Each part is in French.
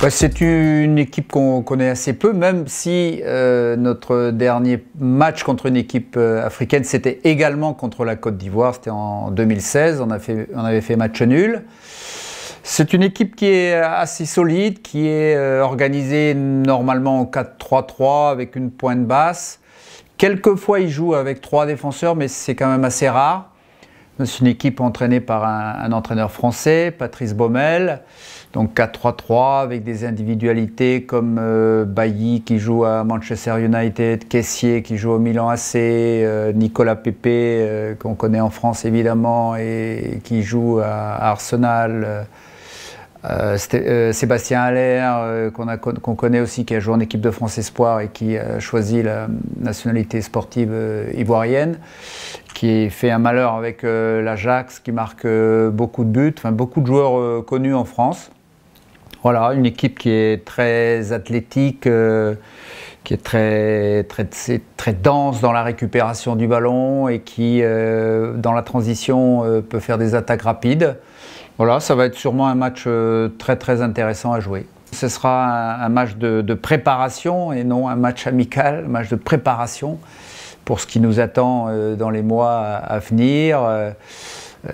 Bah, c'est une équipe qu'on connaît assez peu, même si euh, notre dernier match contre une équipe euh, africaine, c'était également contre la Côte d'Ivoire, c'était en 2016, on, avait fait match nul. C'est une équipe qui est assez solide, qui est euh, organisée normalement en 4-3-3 avec une pointe basse. Quelquefois, ils jouent avec trois défenseurs, mais c'est quand même assez rare. C'est une équipe entraînée par un, entraîneur français, Patrice Baumel. Donc 4-3-3 avec des individualités comme euh, Bailly qui joue à Manchester United, Caissier qui joue au Milan AC, euh, Nicolas Pepe euh, qu'on connaît en France évidemment et, qui joue à, Arsenal. Sébastien Allaire, qu'on connaît aussi, qui a joué en équipe de France Espoir et qui a choisi la nationalité sportive ivoirienne qui fait un malheur avec euh, l'Ajax, qui marque euh, beaucoup de buts, enfin beaucoup de joueurs euh, connus en France. Voilà, une équipe qui est très athlétique, qui est très, très, dense dans la récupération du ballon et qui, dans la transition, peut faire des attaques rapides. Voilà, ça va être sûrement un match très très intéressant à jouer. Ce sera un, match de, de, préparation et non un match amical, un match de préparation pour ce qui nous attend euh, dans les mois à, venir. Euh,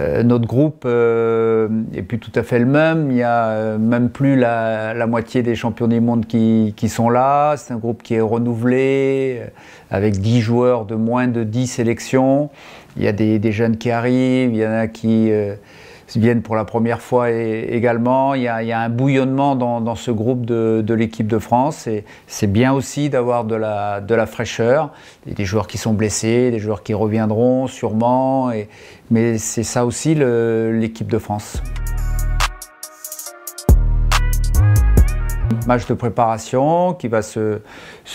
euh, notre groupe n'est plus tout à fait le même. Il n'y a même plus la, moitié des champions du monde qui, sont là. C'est un groupe qui est renouvelé, avec 10 joueurs de moins de 10 sélections. Il y a des jeunes qui arrivent, il y en a qui viennent pour la première fois et, également. Il y, a, un bouillonnement dans, ce groupe de, l'équipe de France et c'est bien aussi d'avoir de la, fraîcheur. des joueurs qui sont blessés, des joueurs qui reviendront sûrement, mais c'est ça aussi l'équipe de France. Match de préparation qui va se,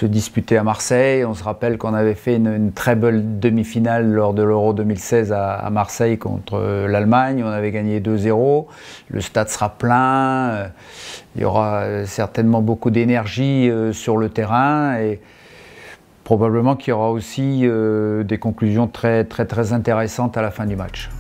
disputer à Marseille. On se rappelle qu'on avait fait une, très belle demi-finale lors de l'Euro 2016 à, Marseille contre euh, l'Allemagne. On avait gagné 2-0. Le stade sera plein. Euh, il y aura euh, certainement beaucoup d'énergie sur le terrain. Et, probablement qu'il y aura aussi des conclusions très, très, très intéressantes à la fin du match.